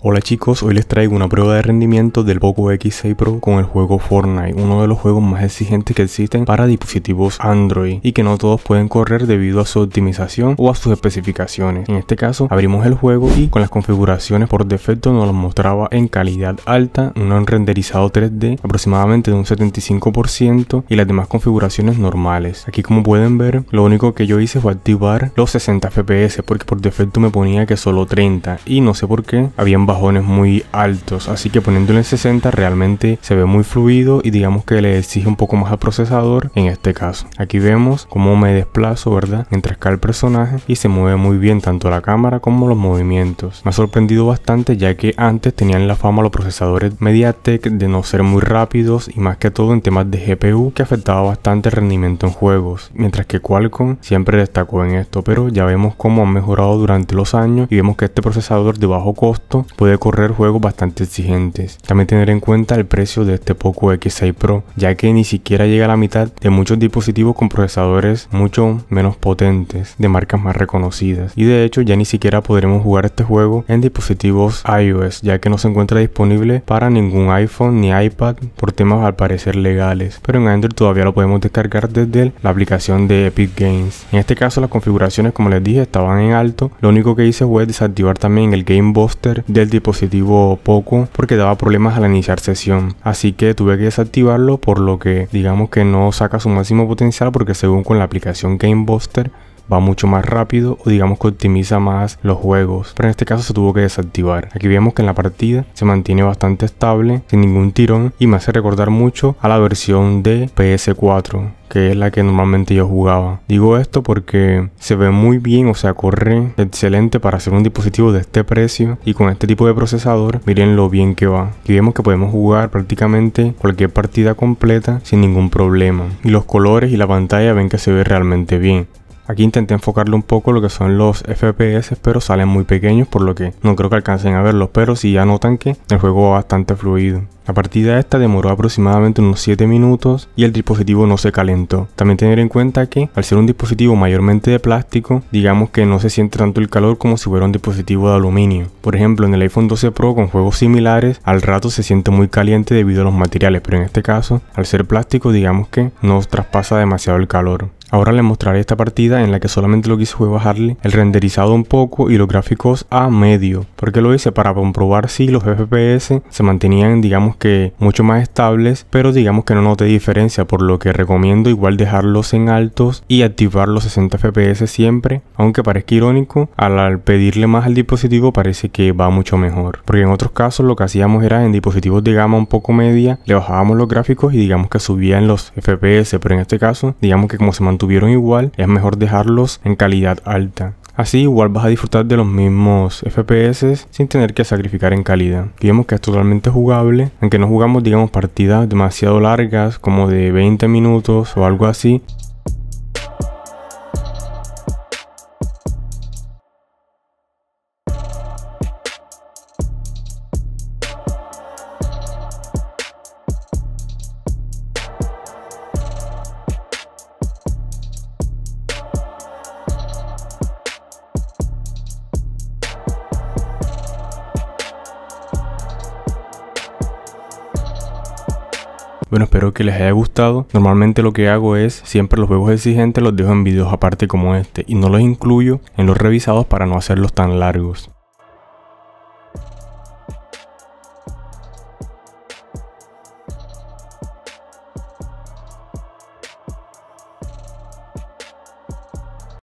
Hola chicos, hoy les traigo una prueba de rendimiento del Poco X6 Pro con el juego Fortnite, uno de los juegos más exigentes que existen para dispositivos Android y que no todos pueden correr debido a su optimización o a sus especificaciones. En este caso, abrimos el juego y con las configuraciones por defecto nos las mostraba en calidad alta, un renderizado 3D aproximadamente de un 75% y las demás configuraciones normales. Aquí como pueden ver, lo único que yo hice fue activar los 60 FPS porque por defecto me ponía que solo 30 y no sé por qué, habían bajones muy altos, así que poniéndolo en 60 realmente se ve muy fluido y digamos que le exige un poco más al procesador en este caso. Aquí vemos cómo me desplazo, ¿verdad? Mientras cae el personaje y se mueve muy bien tanto la cámara como los movimientos. Me ha sorprendido bastante ya que antes tenían la fama los procesadores MediaTek de no ser muy rápidos y más que todo en temas de GPU que afectaba bastante el rendimiento en juegos, mientras que Qualcomm siempre destacó en esto, pero ya vemos cómo han mejorado durante los años y vemos que este procesador de bajo costo puede correr juegos bastante exigentes. También tener en cuenta el precio de este Poco X6 Pro, ya que ni siquiera llega a la mitad de muchos dispositivos con procesadores mucho menos potentes, de marcas más reconocidas. Y de hecho ya ni siquiera podremos jugar este juego en dispositivos iOS, ya que no se encuentra disponible para ningún iPhone ni iPad por temas al parecer legales. Pero en Android todavía lo podemos descargar desde la aplicación de Epic Games. En este caso las configuraciones como les dije estaban en alto, lo único que hice fue desactivar también el Game Buster del dispositivo poco porque daba problemas al iniciar sesión. Así que tuve que desactivarlo por lo que digamos que no saca su máximo potencial porque según con la aplicación Game Buster va mucho más rápido o digamos que optimiza más los juegos, pero en este caso se tuvo que desactivar. Aquí vemos que en la partida se mantiene bastante estable, sin ningún tirón y me hace recordar mucho a la versión de PS4 que es la que normalmente yo jugaba. Digo esto porque se ve muy bien, o sea, corre excelente para hacer un dispositivo de este precio y con este tipo de procesador, miren lo bien que va. Aquí vemos que podemos jugar prácticamente cualquier partida completa sin ningún problema. Y los colores y la pantalla ven que se ve realmente bien. Aquí intenté enfocarle un poco lo que son los FPS, pero salen muy pequeños, por lo que no creo que alcancen a verlos, pero si ya notan que el juego va bastante fluido. La partida esta demoró aproximadamente unos 7 minutos y el dispositivo no se calentó. También tener en cuenta que al ser un dispositivo mayormente de plástico, digamos que no se siente tanto el calor como si fuera un dispositivo de aluminio. Por ejemplo, en el iPhone 12 Pro con juegos similares, al rato se siente muy caliente debido a los materiales, pero en este caso, al ser plástico, digamos que no traspasa demasiado el calor. Ahora les mostraré esta partida en la que solamente lo que hice fue bajarle el renderizado un poco y los gráficos a medio. porque lo hice? Para comprobar si los FPS se mantenían digamos que mucho más estables, pero digamos que no noté diferencia, por lo que recomiendo igual dejarlos en altos y activar los 60 FPS siempre, aunque parezca irónico, al pedirle más al dispositivo parece que va mucho mejor. Porque en otros casos lo que hacíamos era en dispositivos de gama un poco media, le bajábamos los gráficos y digamos que subían los FPS, pero en este caso digamos que como se mantenía tuvieron igual, es mejor dejarlos en calidad alta. Así igual vas a disfrutar de los mismos FPS sin tener que sacrificar en calidad. queremos que es totalmente jugable, aunque no jugamos digamos partidas demasiado largas como de 20 minutos o algo así, Bueno, espero que les haya gustado. Normalmente lo que hago es, siempre los juegos exigentes los dejo en videos aparte como este y no los incluyo en los revisados para no hacerlos tan largos.